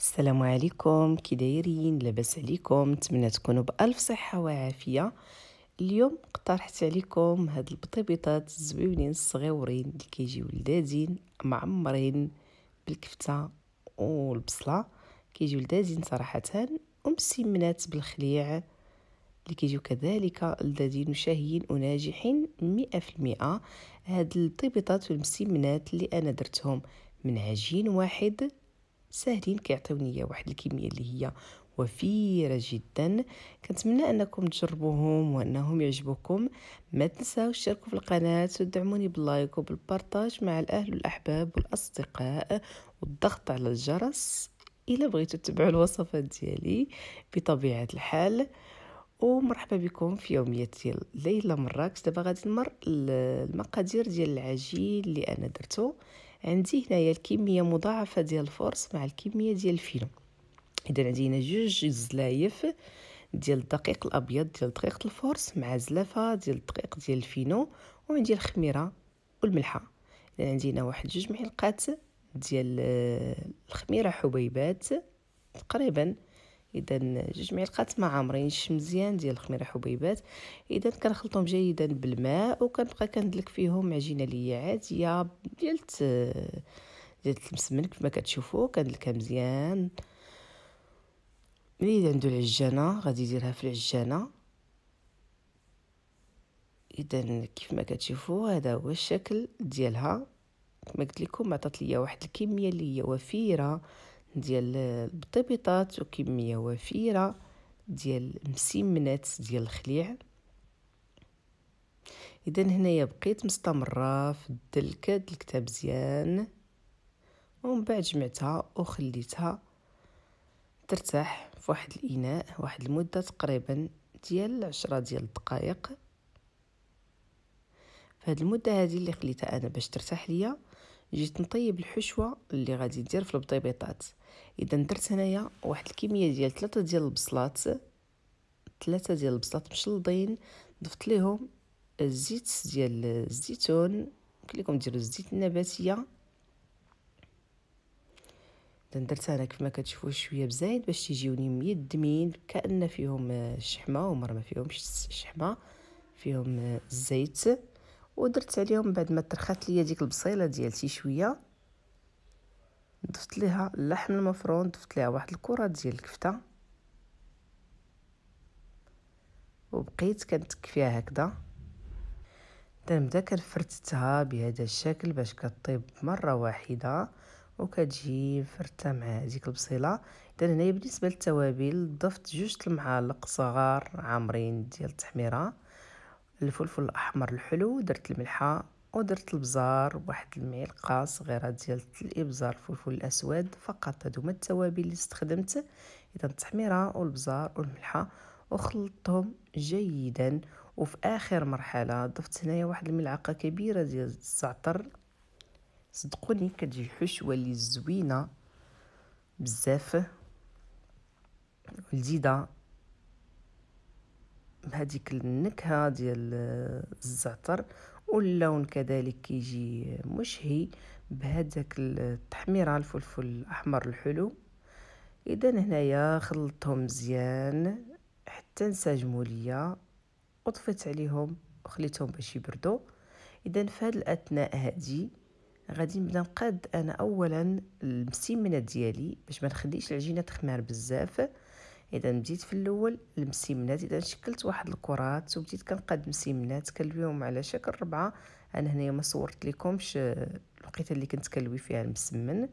السلام عليكم كي دايرين لاباس عليكم نتمنى تكونوا بالف صحه وعافيه اليوم اقترحت عليكم هاد البطيبيطات الزويونين الصغيورين اللي كيجيو لذاذين معمرين بالكفته والبصله كيجيو لذاذين صراحه ومسمنات بالخليع اللي كيجيو كذلك لذاذين وشاهيين وناجحين مئة في المئة هاد البطيبيطات والمسمنات اللي انا درتهم من عجين واحد ساهلين كيعطيوني واحد الكميه اللي هي وفيرة جدا كنتمنى انكم تجربوهم وانهم يعجبوكم ما تنساو تشتركوا في القناة وتدعموني باللايك وبالبارطاج مع الاهل والاحباب والاصدقاء والضغط على الجرس الا بغيتوا تتبعوا الوصفات ديالي بطبيعة الحال ومرحبا بكم في يوميات ديال ليلى مراكش دابا غادي نمر المقادير ديال العجين اللي انا درتو عندي هنايا الكميه مضاعفه ديال الفرص مع الكميه ديال الفينو اذا عندي هنا جوج زلايف ديال الدقيق الابيض ديال دقيق الفرص مع زلافه ديال الدقيق ديال الفينو وعندي الخميره والملحه اذا عندي هنا واحد جوج معلقات ديال آه، الخميره حبيبات تقريبا اذا جوج معلقات ما عامرينش مزيان ديال الخميره حبيبات اذا كنخلطهم جيدا بالماء وكنبقى كندلك فيهم عجينه لي هي عاديه ديال ديال المسمن كما كتشوفوا كندلكها مزيان ملي عندو العجانه غادي يديرها في العجانه اذا كيف ما كتشوفوا هذا هو الشكل ديالها كما قلت لكم عطات ليا واحد الكميه اللي هي وفيره ديال البطيبيطات وكميه وفيره ديال مسمنات ديال الخليع اذا هنايا بقيت مستمره في الدلك دلكتها مزيان ومن بعد جمعتها وخليتها ترتاح في واحد الاناء واحد المده تقريبا ديال عشرة ديال الدقائق فهاد المده هذه اللي خليتها انا باش ترتاح ليا جيت نطيب الحشوه اللي غادي ندير في البطيبيطات اذا درت هنايا واحد الكميه ديال ثلاثة ديال البصلات ثلاثة ديال البصلات مشلضين ضفت ليهم الزيت ديال الزيتون يمكن لكم ديروا الزيت النباتيه اذا درتها انا كما كتشوفوا شويه بزايد باش تيجيوني ميدمين كان فيهم الشحمه ومرة ما فيهمش الشحمه فيهم الزيت ودرت عليهم بعد ما ترخات ليا ديك البصيله ديالتي شويه ضفت ليها اللحم المفروم ضفت ليها واحد الكره ديال الكفته وبقيت كنتكفيها هكذا تنبدا كنفرتتها بهذا الشكل باش كطيب مره واحده وكتجي فرته مع ديك البصيله اذا هنايا بالنسبه للتوابل ضفت جوج المعالق صغار عامرين ديال التحميره الفلفل الاحمر الحلو درت الملحه ودرت البزار واحد المعلقه صغيره ديال الابزار الفلفل الاسود فقط هادو هما التوابل اللي استخدمت اذا التحميره والبزار والملحه وخلطتهم جيدا وفي اخر مرحله ضفت هنايا واحد الملعقه كبيره ديال الزعتر صدقوني كتجي حشوه اللي زوينه بزاف لذيذه بهذيك النكهه ديال الزعتر واللون كذلك كيجي مشهي بهذاك التحميره الفلفل الاحمر الحلو اذا هنايا خلطتهم مزيان حتى انسجموا ليا وطفيت عليهم وخليتهم باش يبردوا اذا في هذه الاثناء هذه غادي نبدا نقاد انا اولا المسيمنه ديالي باش ما نخليش العجينه تخمر بزاف اذا بديت في الاول المسيمنات اذا شكلت واحد الكرات وبديت كنقاد مسيمنات كلويهم على شكل ربعه انا هنايا ما صورت لكمش آه، الوقيته اللي كنت كلوي فيها المسمن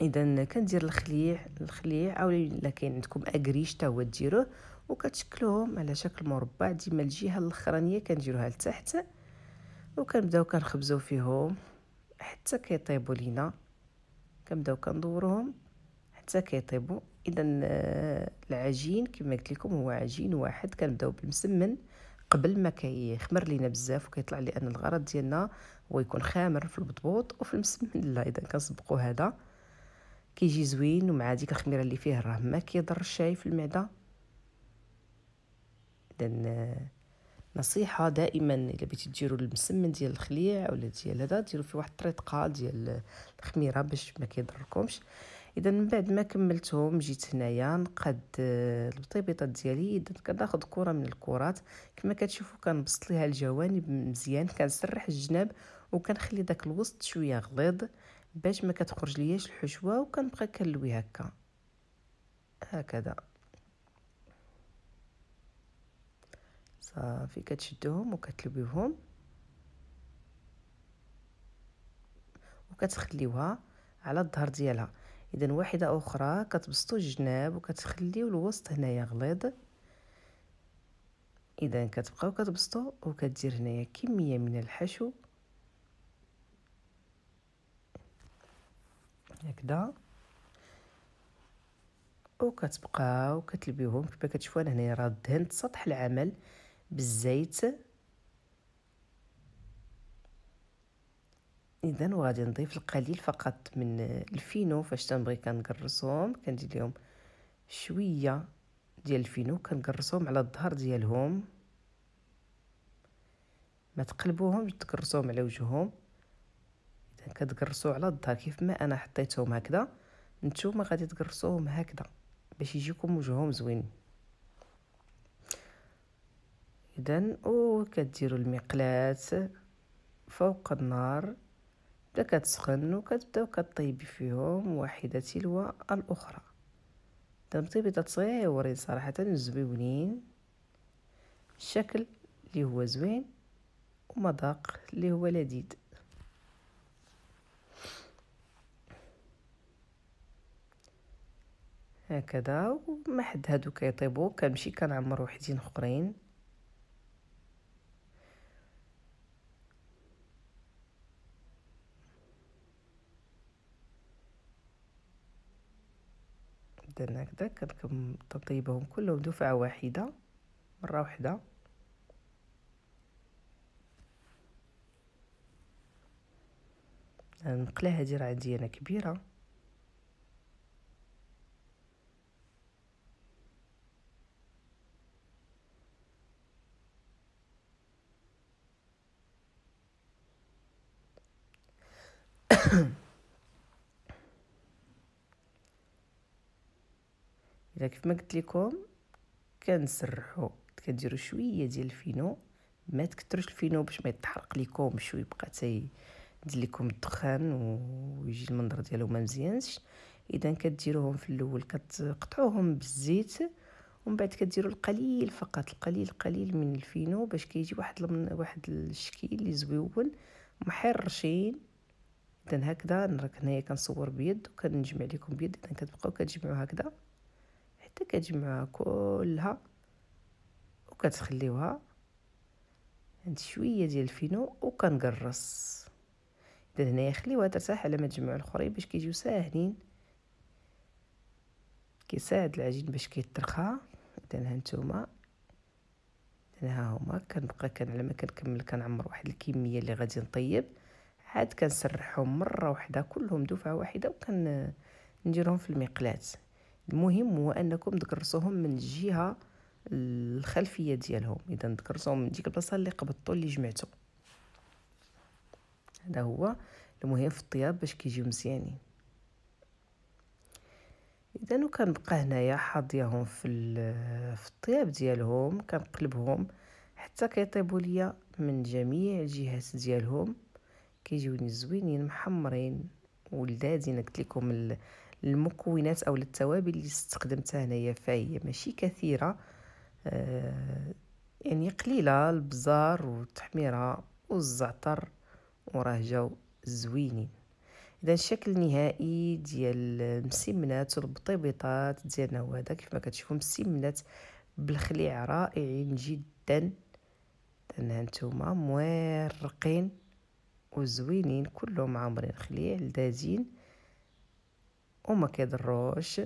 اذا كندير الخليع الخليع او الا كاين عندكم اكريش حتى هو ديروه وكتشكلوهم على شكل مربع ديما الجهه الاخرانيه كنديروها لتحت وكنبداو كنخبزو فيهم حتى كيطيبوا لينا كنبداو كندورهم حتى كيطيبوا اذا آه، العجين كما قلت لكم هو عجين واحد كنبداو بالمسمن قبل ما كيخمر لينا بزاف وكيطلع لان الغرض ديالنا هو يكون خامر في البطبوط وفي المسمن لا اذا كنسبقوا هذا كيجي زوين ومع ديك الخميره اللي فيه راه ما كيضر الشاي في المعده اذا آه، نصيحه دائما الا بغيتي ديروا المسمن ديال الخليع ولا ديال هذا ديروا فيه واحد الطريقه ديال الخميره باش ما كيضركمش اذا من بعد ما كملتهم جيت هنايا نقاد آه، البطيبيطات ديالي اذا كناخذ كره من الكرات كما كتشوفوا كنبسط ليها الجوانب مزيان كنسرح الجناب وكنخلي داك الوسط شويه غليظ باش ما كتخرج ليش الحشوه وكنبقى كنلوي هكا هكذا صافي كتشدوهم وكتلويوهم وكتخليوها على الظهر ديالها اذا واحده اخرى كتبسطوا الجناب وكتخليو الوسط هنا يغليظ اذا كتبقاو كتبسطوا وكدير هنايا كميه من الحشو هكذا وكتبقاو كتلبيوهم كيما كتشوفوا انا هنايا راه دهنت سطح العمل بالزيت اذا وغادي نضيف القليل فقط من الفينو فاش تنبغي كنقرصهم كندير لهم شويه ديال الفينو كنقرصهم على الظهر ديالهم ما تقلبوهم تقرصوهم على وجههم اذا كتقرصوا على الظهر كيف ما انا حطيتهم هكذا نتوما غادي تقرصوهم هكذا باش يجيكم وجههم زوين اذا او كديروا المقلاه فوق النار بدا كتسخن وكتبداو كطيبي فيهم واحده تلو الاخرى تنطيبي تتصيورين صراحه زويونين الشكل اللي هو زوين ومذاق اللي هو لذيذ هكذا ومحد هادو كيطيبو كنمشي كنعمر وحدين اخرين درنا هكذا كنكم تطيبهم كلهم دفعه واحده مره واحده النقله هذه راه عندي انا كبيره Hmm. الا كيف ما قلت لكم كنسرحو كديروا شويه ديال الفينو ما تكثروش الفينو باش ما يتحرق لكم شو يبقى تاي يدير لكم الدخان ويجي المنظر ديالو ما مزيانش اذا كديروهم في الاول كتقطعوهم بالزيت ومن بعد كديروا القليل فقط القليل القليل من الفينو باش كيجي واحد المن... واحد الشكل اللي زويون محرشين اذا هكذا راك هنايا كنصور بيد وكنجمع لكم بيد اذا كتبقاو كتجمعوا هكذا حتى كتجمعها كلها وكتخليوها عند شويه ديال الفينو وكنقرص اذا هنايا خليوها ترتاح على ما تجمعوا الاخرين باش كيجيو ساهلين كيساعد العجين باش كيترخى اذا هانتوما ها هما كنبقى كان على ما كنكمل كنعمر واحد الكميه اللي غادي نطيب عاد كنسرحهم مره واحده كلهم دفعه واحده وكنديرهم في المقلاه المهم هو انكم تكرسوهم من الجهه الخلفيه ديالهم اذا تكرسوهم من ديك البلاصه اللي قبضتو اللي جمعتو هذا هو المهم في الطياب باش كيجيو مزيانين اذا وكنبقى هنايا حاضياهم في في الطياب ديالهم كنقلبهم حتى كيطيبوا ليا من جميع الجهات ديالهم كيجيوني زوينين محمرين ولذاذين قلت لكم المكونات او التوابل اللي استخدمتها هنايا فهي ماشي كثيره آه، يعني قليله البزار والتحميره والزعتر وراه جاو زوينين اذا الشكل النهائي ديال المسمنات والبطيبيطات ديالنا هو هذا كيف ما كتشوفوا مسمنات بالخليع رائعين جدا هانتوما موارقين وزوينين كلهم عامرين خليع لذاذين وما كيضروش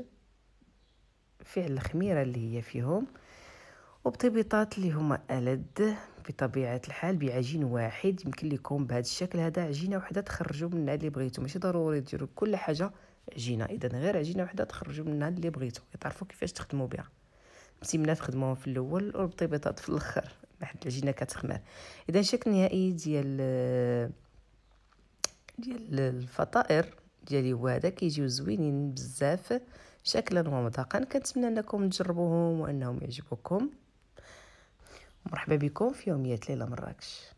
فعل الخميره اللي هي فيهم وبطبيطات اللي هما ألد بطبيعة الحال بعجين واحد يمكن لكم بهذا الشكل هذا عجينة وحدة تخرجوا منها اللي بغيتو ماشي ضروري ديروا كل حاجة عجينة إذا غير عجينة وحدة تخرجوا منها اللي بغيتو تعرفوا كيفاش تخدموا بها المسمنات تخدموها في الاول والبطيبيطات في الاخر بعد العجينه كتخمر اذا الشكل النهائي ديال ديال الفطائر ديالي هو هذا كيجيو زوينين بزاف شكلا ومذاقا كنتمنى انكم تجربوهم وانهم يعجبوكم مرحبا بكم في يوميات ليلى مراكش